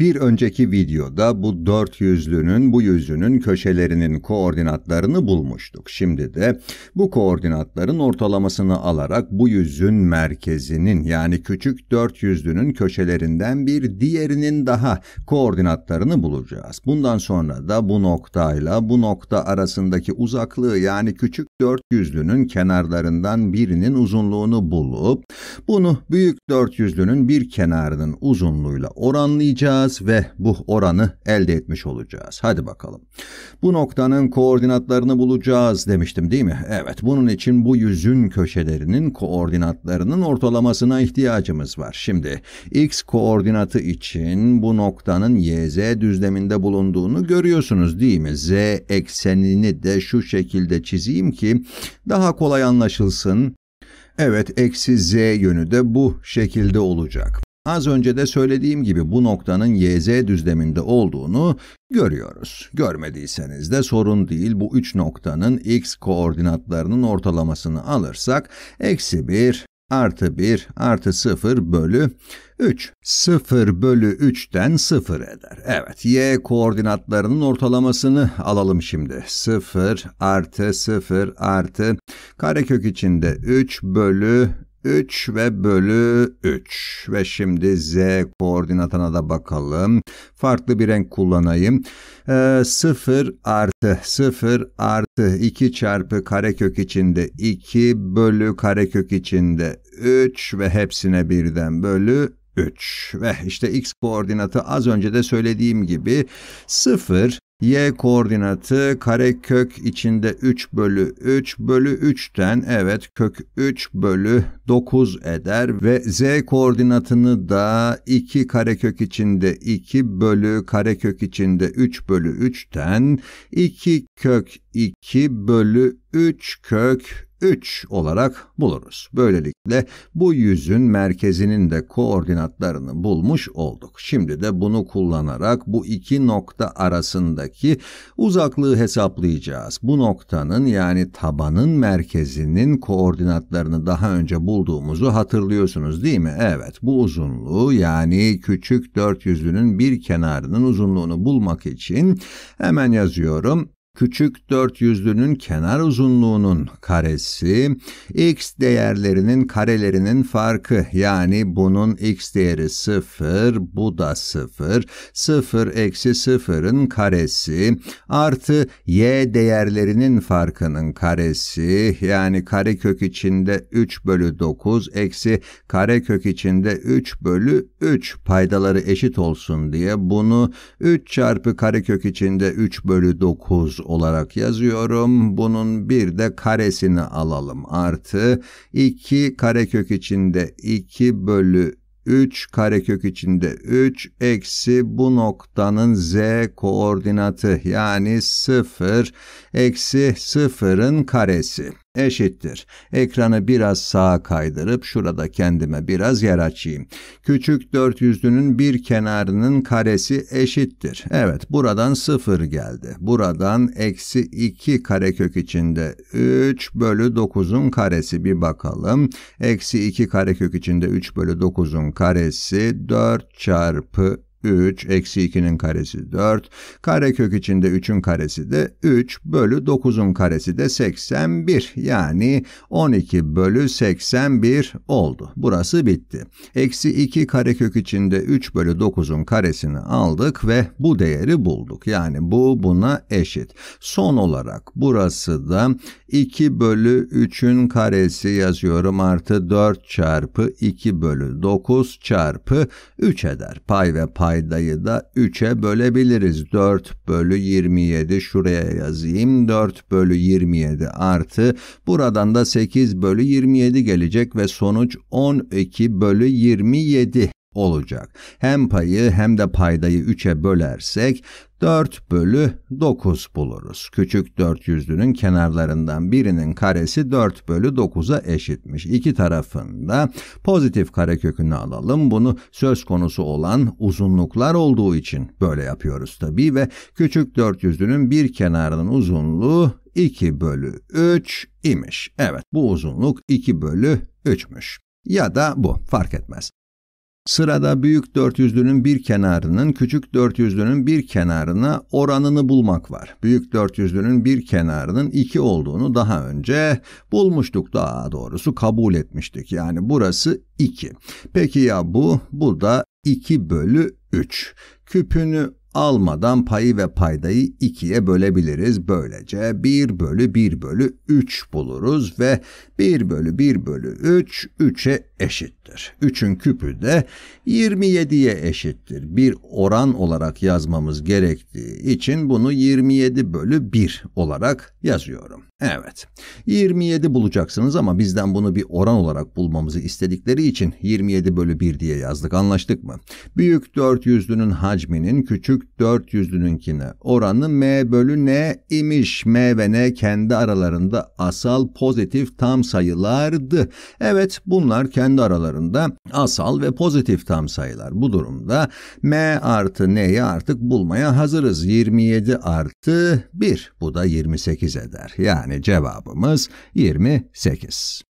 Bir önceki videoda bu dört yüzlünün bu yüzünün köşelerinin koordinatlarını bulmuştuk. Şimdi de bu koordinatların ortalamasını alarak bu yüzün merkezinin yani küçük dört yüzlünün köşelerinden bir diğerinin daha koordinatlarını bulacağız. Bundan sonra da bu noktayla bu nokta arasındaki uzaklığı yani küçük dört yüzlünün kenarlarından birinin uzunluğunu bulup bunu büyük dört yüzlünün bir kenarının uzunluğuyla oranlayacağız olacağız ve bu oranı elde etmiş olacağız. Hadi bakalım. Bu noktanın koordinatlarını bulacağız demiştim değil mi? Evet bunun için bu yüzün köşelerinin koordinatlarının ortalamasına ihtiyacımız var. Şimdi x koordinatı için bu noktanın yz düzleminde bulunduğunu görüyorsunuz değil mi? z eksenini de şu şekilde çizeyim ki daha kolay anlaşılsın. Evet, eksi z yönü de bu şekilde olacak. Az önce de söylediğim gibi bu noktanın YZ düzleminde olduğunu görüyoruz. Görmediyseniz de sorun değil bu üç noktanın x koordinatlarının ortalamasını alırsak eksi 1 artı 1 artı 0 bölü 3. 0 bölü 3'ten 0 eder. Evet, y koordinatlarının ortalamasını alalım şimdi. 0 artı 0 artı karekök içinde 3 bölü 3 ve bölü 3 ve şimdi z koordinatına da bakalım. Farklı bir renk kullanayım. Ee, 0 artı 0 artı 2 çarpı karekök içinde 2 bölü karekök içinde 3 ve hepsine birden bölü 3 ve işte x koordinatı az önce de söylediğim gibi 0 Y koordinatı karekök içinde 3 bölü 3 bölü 3'ten evet kök 3 bölü 9 eder ve Z koordinatını da 2 karekök içinde 2 bölü karekök içinde 3 bölü 3'ten 2 kök 2 bölü 3 kök 3 olarak buluruz. Böylelikle bu yüzün merkezinin de koordinatlarını bulmuş olduk. Şimdi de bunu kullanarak bu iki nokta arasındaki uzaklığı hesaplayacağız. Bu noktanın yani tabanın merkezinin koordinatlarını daha önce bulduğumuzu hatırlıyorsunuz değil mi? Evet bu uzunluğu yani küçük dört yüzünün bir kenarının uzunluğunu bulmak için hemen yazıyorum küçük dört yüzlünün kenar uzunluğunun karesi, x değerlerinin karelerinin farkı yani bunun x değeri 0, bu da 0, 0 eksi 0'ın karesi artı y değerlerinin farkının karesi yani karekök içinde 3 bölü 9 eksi karekök içinde 3 bölü 3 paydaları eşit olsun diye bunu 3 çarpı karekök içinde 3 bölü 9 olarak yazıyorum. Bunun bir de karesini alalım. Artı 2 karekök içinde 2 bölü 3 karekök içinde 3 eksi bu noktanın z koordinatı yani 0 eksi 0'ın karesi eşittir. Ekranı biraz sağa kaydırıp şurada kendime biraz yer açayım. Küçük dörtyüzlünün bir kenarının karesi eşittir. Evet buradan sıfır geldi. Buradan eksi 2 karekök içinde 3 bölü 9'un karesi bir bakalım. Eksi 2 karekök içinde 3 bölü 9'un karesi 4 çarpı 3, eksi 2'nin karesi 4, karekök içinde 3'ün karesi de 3 bölü 9'un karesi de 81 yani 12 bölü 81 oldu. Burası bitti. Eksi 2 karekök içinde 3 bölü 9'un karesini aldık ve bu değeri bulduk. Yani bu buna eşit. Son olarak burası da 2 bölü 3'ün karesi yazıyorum artı 4 çarpı 2 bölü 9 çarpı 3 eder. Pay ve pay paydayı da 3'e bölebiliriz. 4 bölü 27 şuraya yazayım. 4 bölü 27 artı buradan da 8 bölü 27 gelecek ve sonuç 12 bölü 27 olacak. Hem payı hem de paydayı 3'e bölersek 4 bölü 9 buluruz. Küçük 400'lünün kenarlarından birinin karesi 4 bölü 9'a eşitmiş. İki tarafında pozitif karekökünü alalım. Bunu söz konusu olan uzunluklar olduğu için böyle yapıyoruz tabii ve küçük 400'lünün bir kenarının uzunluğu 2 bölü 3 imiş. Evet bu uzunluk 2 bölü 3'müş. Ya da bu fark etmez. Sırada büyük dörtyüzlünün bir kenarının küçük dörtyüzlünün bir kenarına oranını bulmak var. Büyük dörtyüzlünün bir kenarının 2 olduğunu daha önce bulmuştuk daha doğrusu kabul etmiştik. Yani burası 2. Peki ya bu? Bu da 2 bölü 3. Küpünü almadan payı ve paydayı 2'ye bölebiliriz. Böylece 1 bölü 1 bölü 3 buluruz ve 1 bölü 1 bölü 3, 3'e eşittir. 3'ün küpü de 27'ye eşittir. Bir oran olarak yazmamız gerektiği için bunu 27 bölü 1 olarak yazıyorum. Evet 27 bulacaksınız ama bizden bunu bir oran olarak bulmamızı istedikleri için 27 bölü 1 diye yazdık anlaştık mı? Büyük 400'lünün hacminin küçük 400'lününkine oranı m bölü n imiş. m ve n kendi aralarında asal pozitif tam sayılardı. Evet bunlar kendi kendi aralarında asal ve pozitif tam sayılar. Bu durumda m artı n'yi artık bulmaya hazırız. 27 artı 1 bu da 28 eder. Yani cevabımız 28.